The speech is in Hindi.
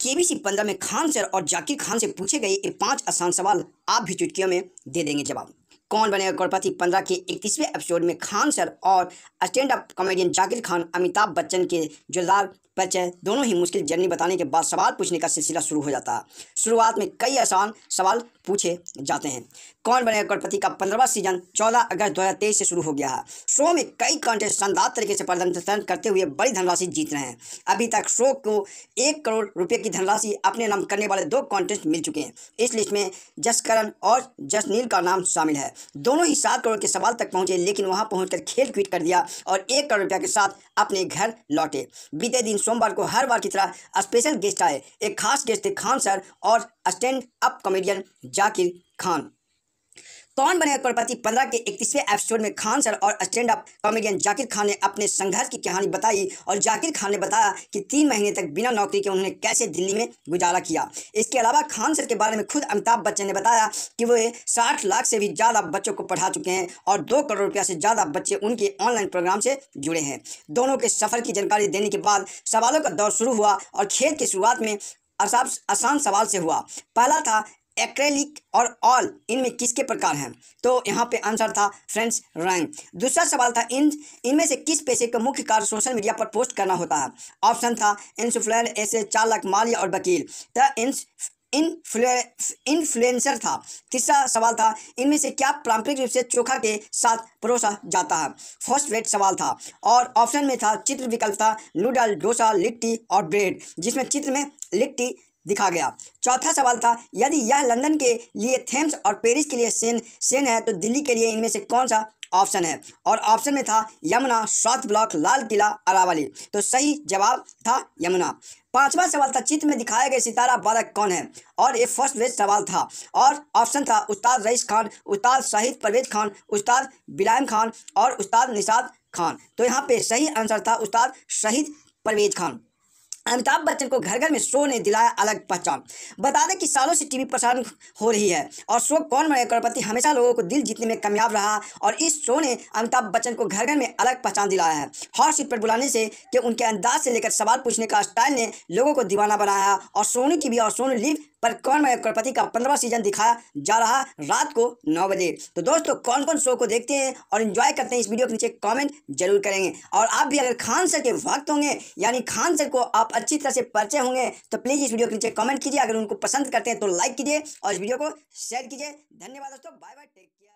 केबीसी पंद्रह में खान सर और जाकिर खान से पूछे गए ये पांच आसान सवाल आप भी चुटकियों में दे देंगे जवाब कौन बनेगा करोड़पति पंद्रह के इकतीसवें एपिसोड में खान सर और stand up comedian Zakir Khan Amitabh Bachchan के जोरदार परिचय दोनों ही मुश्किल जर्नी बताने के बाद सवाल पूछने का सिलसिला शुरू हो जाता है शुरुआत में कई आसान सवाल पूछे जाते हैं कौन बनेगा करोड़पति का पंद्रहवा सीजन 14 अगस्त 2023 से शुरू हो गया है शो में कई कॉन्टेस्ट शानदार तरीके से प्रदर्शन करते हुए बड़ी धनराशि जीत रहे हैं अभी तक शो को एक करोड़ रुपये की धनराशि अपने नाम करने वाले दो कॉन्टेस्ट मिल चुके हैं इस लिस्ट में जसकरण और जसनील का नाम शामिल है दोनों ही सात करोड़ के सवाल तक पहुंचे लेकिन वहां पहुंचकर खेल क्विट कर दिया और एक करोड़ रुपया के साथ अपने घर लौटे बीते दिन सोमवार को हर बार की तरह स्पेशल गेस्ट आए एक खास गेस्ट थे खान सर और stand up comedian Zakir Khan कौन बने करोड़पति पंद्रह के इकतीसवें एपिसोड में खान सर और stand up comedian Zakir Khan ने अपने संघर्ष की कहानी बताई और जाकिर खान ने बताया कि तीन महीने तक बिना नौकरी के उन्होंने कैसे दिल्ली में गुजारा किया इसके अलावा खान सर के बारे में खुद अमिताभ बच्चन ने बताया कि वे साठ लाख से भी ज़्यादा बच्चों को पढ़ा चुके हैं और दो करोड़ रुपया से ज़्यादा बच्चे उनके ऑनलाइन प्रोग्राम से जुड़े हैं दोनों के सफर की जानकारी देने के बाद सवालों का दौर शुरू हुआ और खेल की शुरुआत में आसान सवाल से हुआ पहला था एक्रेलिक और ऑल इनमें किसके प्रकार हैं तो यहाँ पे आंसर था फ्रेंड्स रैंक दूसरा सवाल था इन इनमें से किस पेशे का मुख्य कार्य सोशल मीडिया पर पोस्ट करना होता है ऑप्शन था इंसुफ्लेयर ऐसे चालक माली और वकील द इंस इन्फ्लुएंसर था तीसरा सवाल था इनमें से क्या पारंपरिक रूप से चोखा के साथ परोसा जाता है फर्स्ट रेट सवाल था और ऑप्शन में था चित्र विकल्प था नूडल डोसा लिट्टी और ब्रेड जिसमें चित्र में लिट्टी दिखा गया चौथा सवाल था यदि यह लंदन के लिए थेम्स और पेरिस के लिए सेन सेन है तो दिल्ली के लिए इनमें से कौन सा ऑप्शन है और ऑप्शन में था यमुना साउथ ब्लॉक लाल किला अरावली तो सही जवाब था यमुना पांचवा सवाल था चित्र में दिखाए गए सितारा बालक कौन है और ये फर्स्ट वेज सवाल था और ऑप्शन था उस्ताद रईस खान उस्ताद शाहिद परवेज खान उस्ताद बिलायम खान और उस्ताद निषाद खान तो यहाँ पे सही आंसर था उस्ताद शहीद परवेज खान अमिताभ बच्चन को घर घर में शो ने दिलाया अलग पहचान बता दें कि सालों से टीवी प्रसारण हो रही है और शो कौन बने करोड़पति हमेशा लोगों को दिल जीतने में कामयाब रहा और इस शो ने अमिताभ बच्चन को घर घर में अलग पहचान दिलाया है हॉट सीट पर बुलाने से कि उनके अंदाज से लेकर सवाल पूछने का स्टाइल ने लोगों को दीवाना बनाया और सोनी टीवी और सोनी लिव पर कौन मैं करोड़पति का पंद्रवा सीजन दिखाया जा रहा रात को नौ बजे तो दोस्तों कौन कौन शो को देखते हैं और इन्जॉय करते हैं इस वीडियो के नीचे कमेंट जरूर करेंगे और आप भी अगर खान सर के वक्त होंगे यानी खान सर को आप अच्छी तरह से परिचय होंगे तो प्लीज़ इस वीडियो के नीचे कमेंट कीजिए अगर उनको पसंद करते हैं तो लाइक कीजिए और इस वीडियो को शेयर कीजिए धन्यवाद दोस्तों बाय बाय टेक केयर